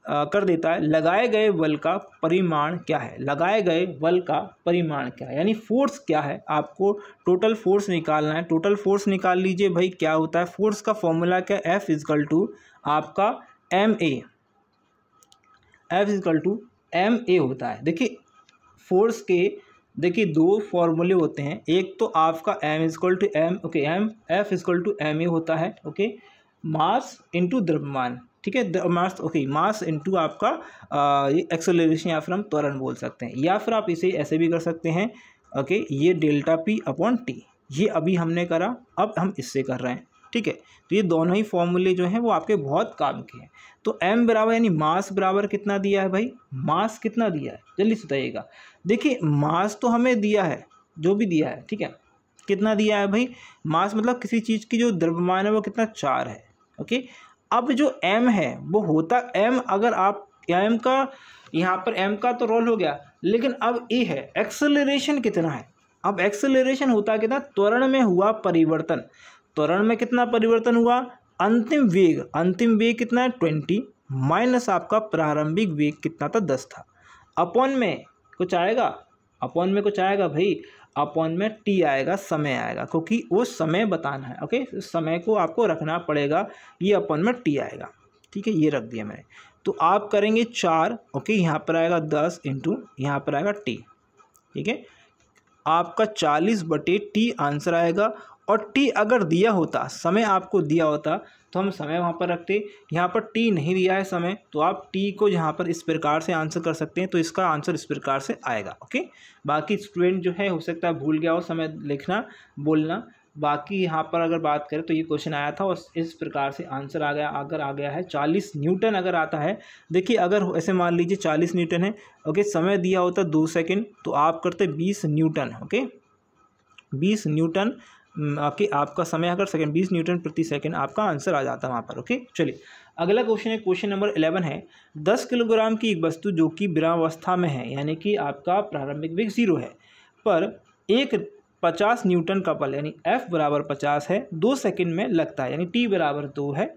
आ, कर देता है लगाए गए बल का परिमाण क्या है लगाए गए बल का परिमाण क्या है यानी फोर्स क्या है आपको टोटल फोर्स निकालना है टोटल फोर्स निकाल लीजिए भाई क्या होता है फोर्स का फॉर्मूला क्या है एफ इजकल टू आपका m a f equal to m a होता है देखिए फोर्स के देखिए दो फॉर्मूले होते हैं एक तो आपका m equal to m okay m f equal to m a होता है ओके मास इंटू द्रव्यमान ठीक है मास ओके मास इंटू आपका ये एक्सेलरेशन या फिर हम त्वरण बोल सकते हैं या फिर आप इसे ऐसे भी कर सकते हैं ओके ये डेल्टा पी अपॉन टी ये अभी हमने करा अब हम इससे कर रहे हैं ठीक है तो ये दोनों ही फॉर्मूले जो हैं वो आपके बहुत काम के हैं तो एम बराबर यानी मास बराबर कितना दिया है भाई मास कितना दिया है जल्दी सुताइएगा देखिए मास तो हमें दिया है जो भी दिया है ठीक है कितना दिया है भाई मास मतलब किसी चीज़ की जो द्रव्यमान है वो कितना चार है ओके अब जो एम है वो होता एम अगर आप एम का यहाँ पर एम का तो रोल हो गया लेकिन अब ए है एक्सेलरेशन कितना है अब एक्सेलरेशन होता कितना त्वरण में हुआ परिवर्तन त्वरण में कितना परिवर्तन हुआ अंतिम वेग अंतिम वेग कितना है ट्वेंटी माइनस आपका प्रारंभिक वेग कितना था दस था अपॉन में कुछ आएगा अपॉन में कुछ आएगा भाई अपॉन में टी आएगा समय आएगा क्योंकि वो समय बताना है ओके समय को आपको रखना पड़ेगा ये अपॉन में टी आएगा ठीक है ये रख दिया मैंने तो आप करेंगे चार ओके यहाँ पर आएगा दस इंटू यहाँ पर आएगा टी ठीक है आपका चालीस बटे टी आंसर आएगा और टी अगर दिया होता समय आपको दिया होता तो हम समय वहाँ पर रखते यहाँ पर टी नहीं दिया है समय तो आप टी को यहाँ पर इस प्रकार से आंसर कर सकते हैं तो इसका आंसर इस प्रकार से आएगा ओके बाकी स्टूडेंट जो है हो सकता है भूल गया हो समय लिखना बोलना बाकी यहाँ पर अगर बात करें तो ये क्वेश्चन आया था और इस प्रकार से आंसर आ गया अगर आ गया है चालीस न्यूटन अगर आता है देखिए अगर ऐसे मान लीजिए चालीस न्यूटन है ओके समय दिया होता दो सेकेंड तो आप करते बीस न्यूटन ओके बीस न्यूटन कि आपका समय अगर सेकंड बीस न्यूटन प्रति सेकंड आपका आंसर आ जाता है वहाँ पर ओके चलिए अगला क्वेश्चन है क्वेश्चन नंबर इलेवन है दस किलोग्राम की एक वस्तु जो कि विरावस्था में है यानी कि आपका प्रारंभिक वेग जीरो है पर एक पचास न्यूटन का पल यानी एफ बराबर पचास है दो सेकेंड में लगता है यानी टी बराबर दो है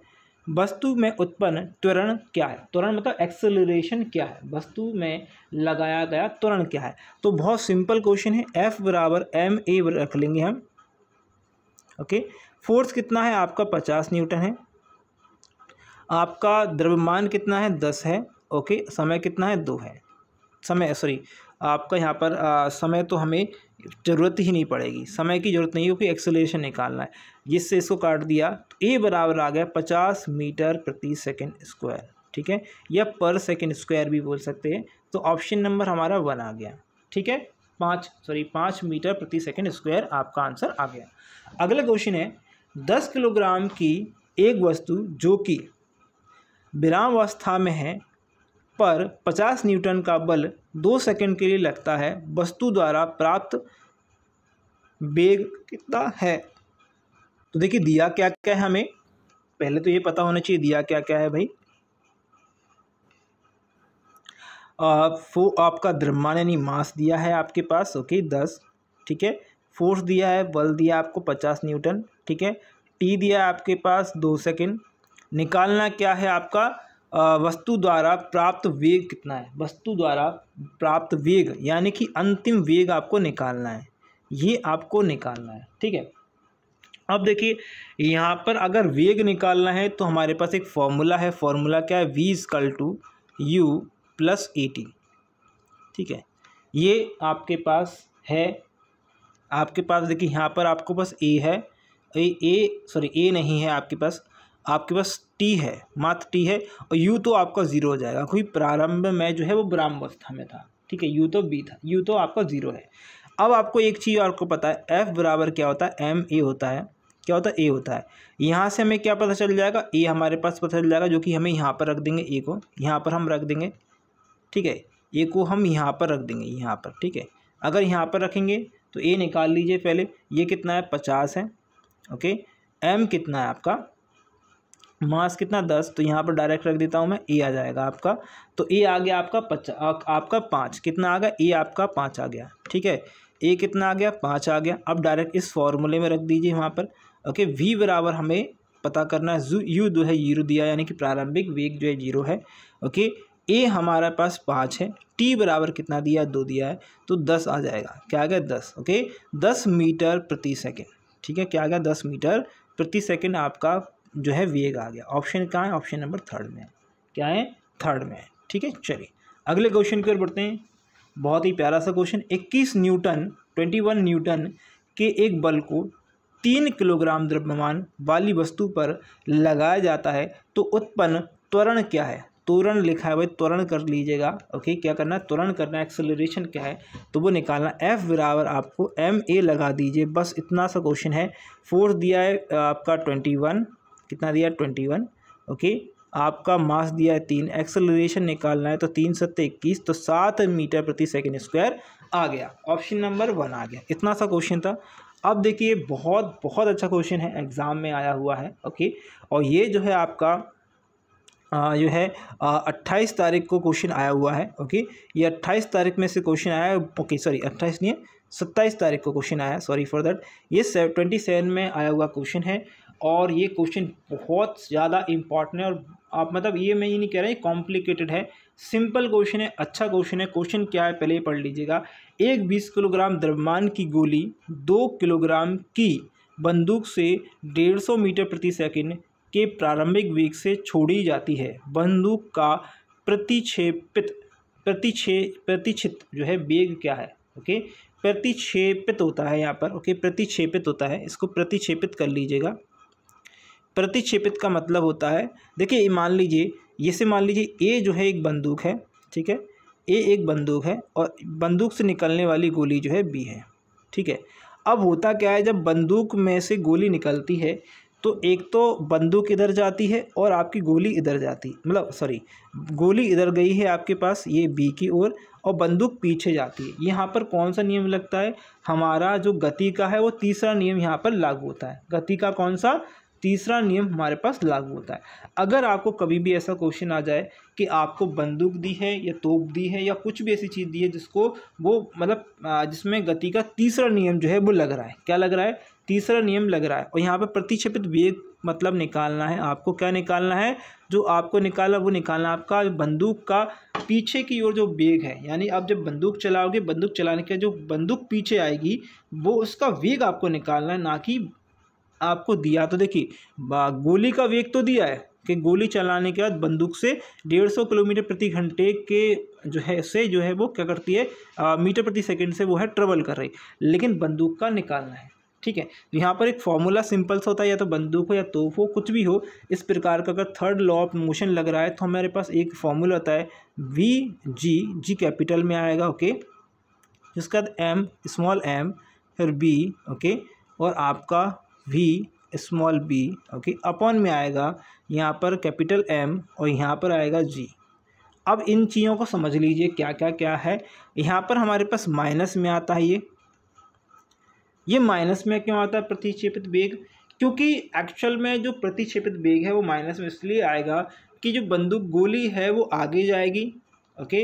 वस्तु में उत्पन्न त्वरण क्या है त्वरण मतलब एक्सेलरेशन क्या है वस्तु में लगाया गया त्वरण क्या है तो बहुत सिंपल क्वेश्चन है एफ बराबर एम ए रख लेंगे हम ओके फोर्स कितना है आपका पचास न्यूटन है आपका द्रव्यमान कितना है दस है ओके समय कितना है दो है समय सॉरी आपका यहाँ पर आ, समय तो हमें ज़रूरत ही नहीं पड़ेगी समय की ज़रूरत नहीं क्योंकि एक्सेलेशन निकालना है जिससे इसको काट दिया तो ए बराबर आ गया पचास मीटर प्रति सेकंड स्क्वायर ठीक है या पर सेकंड स्क्वायर भी बोल सकते हैं तो ऑप्शन नंबर हमारा वन आ गया ठीक है पाँच सॉरी पाँच मीटर प्रति सेकेंड स्क्वायर आपका आंसर आ गया अगला क्वेश्चन है दस किलोग्राम की एक वस्तु जो कि विरामावस्था में है पर पचास न्यूटन का बल दो सेकेंड के लिए लगता है वस्तु द्वारा प्राप्त वेग कितना है तो देखिए दिया क्या क्या है हमें पहले तो ये पता होना चाहिए दिया क्या क्या है भाई फो आपका द्रव्यमान यानी मास दिया है आपके पास ओके दस ठीक है फोर्स दिया है बल दिया आपको पचास न्यूटन ठीक है टी दिया है आपके पास दो सेकेंड निकालना क्या है आपका वस्तु द्वारा प्राप्त वेग कितना है वस्तु द्वारा प्राप्त वेग यानी कि अंतिम वेग आपको निकालना है ये आपको निकालना है ठीक है अब देखिए यहाँ पर अगर वेग निकालना है तो हमारे पास एक फॉर्मूला है फॉर्मूला क्या है v equal to u plus eighteen ठीक है ये आपके पास है आपके पास देखिए यहाँ पर आपको बस ए है ए ए सॉरी ए नहीं है आपके पास आपके पास टी है मात्र टी है और यू तो आपका ज़ीरो हो जाएगा क्योंकि प्रारंभ में जो है वो ब्राह्मवस्था में था ठीक है यू तो बी था यू तो आपका ज़ीरो है अब आपको एक चीज़ आपको पता है एफ बराबर क्या होता है एम ए होता है क्या होता है ए होता है यहाँ से हमें क्या पता चल जाएगा ए हमारे पास पता चल जाएगा जो कि हमें यहाँ पर रख देंगे ए को यहाँ पर हम रख देंगे ठीक है ए को हम यहाँ पर रख देंगे यहाँ पर ठीक है अगर यहाँ पर रखेंगे तो ए निकाल लीजिए पहले ये कितना है पचास है ओके एम कितना है आपका मास कितना दस तो यहाँ पर डायरेक्ट रख देता हूँ मैं ए आ जाएगा आपका तो ए आ गया आपका पचास आपका पाँच कितना आ गया ए आपका पाँच आ गया ठीक है ए कितना आ गया पाँच आ गया अब डायरेक्ट इस फॉर्मूले में रख दीजिए वहाँ पर ओके वी बराबर हमें पता करना है जू यू जो है जीरो दिया यानी कि प्रारंभिक वेग जो है जीरो है ओके ए हमारे पास पाँच है टी बराबर कितना दिया दो दिया है तो दस आ जाएगा क्या आ गया दस ओके दस मीटर प्रति सेकेंड ठीक है क्या आ गया दस मीटर प्रति सेकेंड आपका जो है वेग आ गया ऑप्शन कहाँ है ऑप्शन नंबर थर्ड में है क्या है थर्ड में है ठीक है चलिए अगले क्वेश्चन की ओर बढ़ते हैं बहुत ही प्यारा सा क्वेश्चन इक्कीस न्यूटन ट्वेंटी वन न्यूटन के एक बल को तीन किलोग्राम द्रव्यमान वाली वस्तु पर लगाया जाता है तो उत्पन्न त्वरण क्या है त्वरण लिखा है भाई त्वरण कर लीजिएगा ओके क्या करना है त्वरण करना है एक्सेलरेशन क्या है तो वो निकालना एफ बराबर आपको एम ए लगा दीजिए बस इतना सा क्वेश्चन है फोर्स दिया है आपका ट्वेंटी वन कितना दिया ट्वेंटी वन ओके आपका मास दिया है तीन एक्सेलरेशन निकालना है तो तीन सत्तर इक्कीस तो सात मीटर प्रति सेकेंड स्क्वायर आ गया ऑप्शन नंबर वन आ गया इतना सा क्वेश्चन था अब देखिए बहुत बहुत अच्छा क्वेश्चन है एग्ज़ाम में आया हुआ है ओके और ये जो है आपका जो है अट्ठाईस तारीख को क्वेश्चन आया हुआ है ओके ये अट्ठाईस तारीख में से क्वेश्चन आया ओके सॉरी अट्ठाईस नहीं है सत्ताईस तारीख को क्वेश्चन आया सॉरी फॉर दैट ये ट्वेंटी सेवन में आया हुआ क्वेश्चन है और ये क्वेश्चन बहुत ज़्यादा इंपॉर्टेंट है और आप मतलब ये मैं ये नहीं कह रहा ये कॉम्प्लिकेटेड है सिंपल क्वेश्चन है अच्छा क्वेश्चन है क्वेश्चन क्या है पहले ही पढ़ लीजिएगा एक बीस किलोग्राम द्रव्यमान की गोली दो किलोग्राम की बंदूक से डेढ़ सौ मीटर प्रति सेकंड के प्रारंभिक वेग से छोड़ी जाती है बंदूक का प्रतिक्षेपित प्रतिक्षे प्रतिक्षित जो है वेग क्या है ओके प्रतिक्षेपित होता है यहाँ पर ओके प्रतिक्षेपित होता है इसको प्रतिक्षेपित कर लीजिएगा प्रतिक्षेपित का मतलब होता है देखिए मान लीजिए ये से मान लीजिए ए जो है एक बंदूक है ठीक है ए एक बंदूक है और बंदूक से निकलने वाली गोली जो है बी है ठीक है अब होता क्या है जब बंदूक में से गोली निकलती है तो एक तो बंदूक इधर जाती है और आपकी गोली इधर जाती मतलब सॉरी गोली इधर गई है आपके पास ये बी की ओर और, और बंदूक पीछे जाती है यहाँ पर कौन सा नियम लगता है हमारा जो गति का है वो तीसरा नियम यहाँ पर लागू होता है गति का कौन सा तीसरा नियम हमारे पास लागू होता है अगर आपको कभी भी ऐसा क्वेश्चन आ जाए कि आपको बंदूक दी है या तोप दी है या कुछ भी ऐसी चीज़ दी है जिसको वो मतलब जिसमें गति का तीसरा नियम जो है वो लग रहा है क्या लग रहा है तीसरा नियम लग रहा है और यहाँ पे प्रतिक्षेपित वेग मतलब निकालना है आपको क्या निकालना है जो आपको निकाला वो निकालना आपका बंदूक का पीछे की ओर जो वेग है यानी आप जब बंदूक चलाओगे बंदूक चलाने के जो बंदूक पीछे आएगी वो उसका वेग आपको निकालना है ना कि आपको दिया तो देखिए गोली का वेग तो दिया है कि गोली चलाने के बाद बंदूक से डेढ़ सौ किलोमीटर प्रति घंटे के जो है से जो है वो क्या करती है आ, मीटर प्रति सेकंड से वो है ट्रेवल कर रही लेकिन बंदूक का निकालना है ठीक है तो यहाँ पर एक फॉर्मूला सिंपल सा होता है या तो बंदूक हो या तोफ हो कुछ भी हो इस प्रकार का अगर थर्ड लॉ ऑफ मोशन लग रहा है तो हमारे पास एक फॉर्मूला होता है वी जी जी कैपिटल में आएगा ओके इसके बाद एम स्मॉल एम फिर बी ओके और आपका v small b okay upon में आएगा यहाँ पर कैपिटल एम और यहाँ पर आएगा जी अब इन चीज़ों को समझ लीजिए क्या क्या क्या है यहाँ पर हमारे पास माइनस में आता है ये ये माइनस में क्यों आता है प्रतिक्षेपित वेग क्योंकि एक्चुअल में जो प्रतिक्षेपित वेग है वो माइनस में इसलिए आएगा कि जो बंदूक गोली है वो आगे जाएगी ओके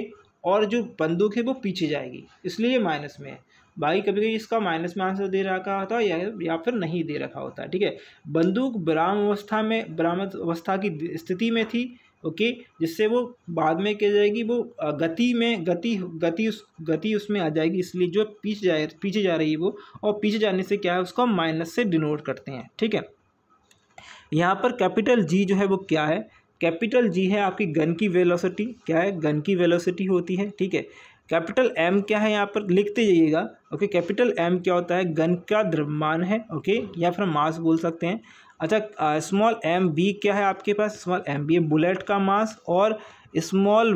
और जो बंदूक है वो पीछे जाएगी इसलिए माइनस में है भाई कभी कभी इसका माइनस में आंसर दे रखा होता है या या फिर नहीं दे रखा होता ठीक है बंदूक ब्राह्म अवस्था में ब्राह्म अवस्था की स्थिति में थी ओके जिससे वो बाद में क्या जाएगी वो गति में गति गति उस गति उसमें आ जाएगी इसलिए जो पीछे जाए पीछे जा रही है वो और पीछे जाने से क्या है उसको हम माइनस से डिनोट करते हैं ठीक है यहाँ पर कैपिटल जी जो है वो क्या है कैपिटल जी है आपकी गन की वेलोसिटी क्या है गन की वेलोसिटी होती है ठीक है कैपिटल एम क्या है यहाँ पर लिखते जाइएगा ओके कैपिटल एम क्या होता है गन का द्रव्यमान है ओके या फिर हम मास बोल सकते हैं अच्छा स्मॉल एम बी क्या है आपके पास स्मॉल एम बी बुलेट का मास और स्मॉल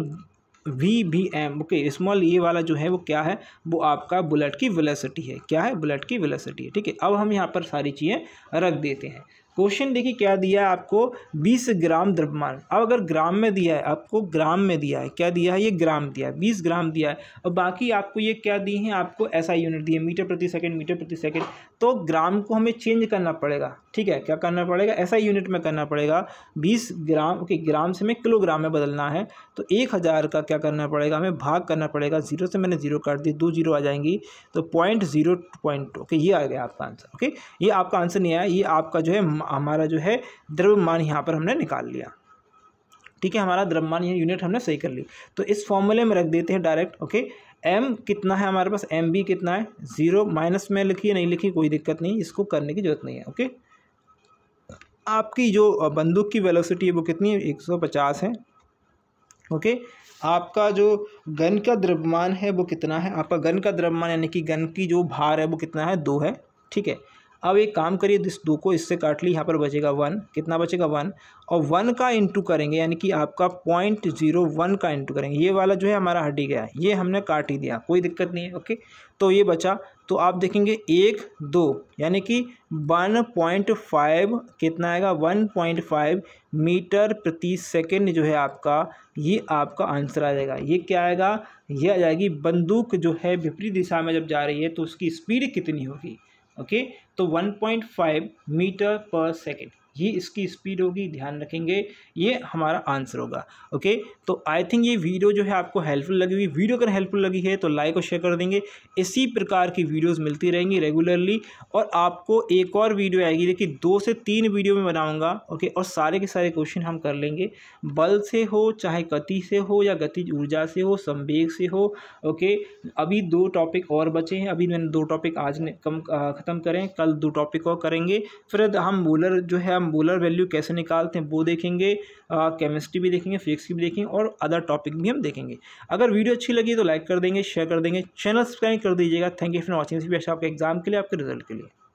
वी भी एम ओके स्मॉल ये वाला जो है वो क्या है वो आपका बुलेट की वेलोसिटी है क्या है बुलेट की वेलोसिटी है ठीक है अब हम यहाँ पर सारी चीज़ें रख देते हैं क्वेश्चन देखिए क्या दिया है आपको 20 ग्राम द्रव्यमान अब अगर ग्राम में दिया है आपको ग्राम में दिया है क्या दिया है ये ग्राम दिया है 20 ग्राम दिया है और बाकी आपको ये क्या दिए हैं आपको ऐसा यूनिट दिए मीटर प्रति सेकंड मीटर प्रति सेकंड तो ग्राम को हमें चेंज करना पड़ेगा ठीक है क्या करना पड़ेगा ऐसा यूनिट में करना पड़ेगा बीस ग्राम के ग्राम से हमें किलोग्राम में बदलना है तो एक हज़ार का क्या करना पड़ेगा हमें भाग करना पड़ेगा जीरो से मैंने जीरो काट दी दो जीरो आ जाएंगी तो पॉइंट जीरो पॉइंट ओके ये आ गया आपका आंसर ओके ये आपका आंसर नहीं आया ये आपका जो है हमारा जो है द्रव्यमान यहाँ पर हमने निकाल लिया ठीक है हमारा द्रव्यमान यूनिट हमने सही कर ली तो इस फॉर्मूले में रख देते हैं डायरेक्ट ओके एम कितना है हमारे पास एम बी कितना है ज़ीरो माइनस में लिखिए नहीं लिखिए कोई दिक्कत नहीं इसको करने की ज़रूरत नहीं है ओके आपकी जो बंदूक की वेलोसिटी है वो कितनी है एक सौ पचास है ओके आपका जो गन का द्रव्यमान है वो कितना है आपका गन का द्रव्यमान यानी कि गन की जो भार है वो कितना है दो है ठीक है अब एक काम करिए इस दो को इससे काट ली यहाँ पर बचेगा वन कितना बचेगा वन और वन का इंटू करेंगे यानी कि आपका पॉइंट जीरो वन का इंटू करेंगे ये वाला जो है हमारा हट ही गया ये हमने काट ही दिया कोई दिक्कत नहीं है ओके तो ये बचा तो आप देखेंगे एक दो यानी कि वन पॉइंट फाइव कितना आएगा वन पॉइंट फाइव मीटर प्रति सेकेंड जो है आपका ये आपका आंसर आ जाएगा ये क्या आएगा ये आ जाएगी बंदूक जो है विपरीत दिशा में जब जा रही है तो उसकी स्पीड कितनी होगी ओके तो 1.5 मीटर पर सेकेंड ये इसकी स्पीड होगी ध्यान रखेंगे ये हमारा आंसर होगा ओके तो आई थिंक ये वीडियो जो है आपको हेल्पफुल लगी हुई वीडियो अगर हेल्पफुल लगी है तो लाइक और शेयर कर देंगे इसी प्रकार की वीडियोज़ मिलती रहेंगी रेगुलरली और आपको एक और वीडियो आएगी देखिए दो से तीन वीडियो में बनाऊँगा ओके और सारे के सारे क्वेश्चन हम कर लेंगे बल से हो चाहे गति से हो या गति ऊर्जा से हो संवेग से हो ओके अभी दो टॉपिक और बचे हैं अभी मैंने दो टॉपिक आज ने कम ख़त्म करें कल दो टॉपिक और करेंगे फिर हम मोलर जो है हम मोलर बोलर वैल्यू कैसे निकालते हैं वो देखेंगे केमिस्ट्री भी देखेंगे फिजिक्स भी देखेंगे और अदर टॉपिक भी हम देखेंगे अगर वीडियो अच्छी लगी तो लाइक कर देंगे शेयर कर देंगे चैनल सब्सक्राइब कर दीजिएगा थैंक यू फॉर वॉचिंग आपके एग्जाम के लिए आपके रिजल्ट के लिए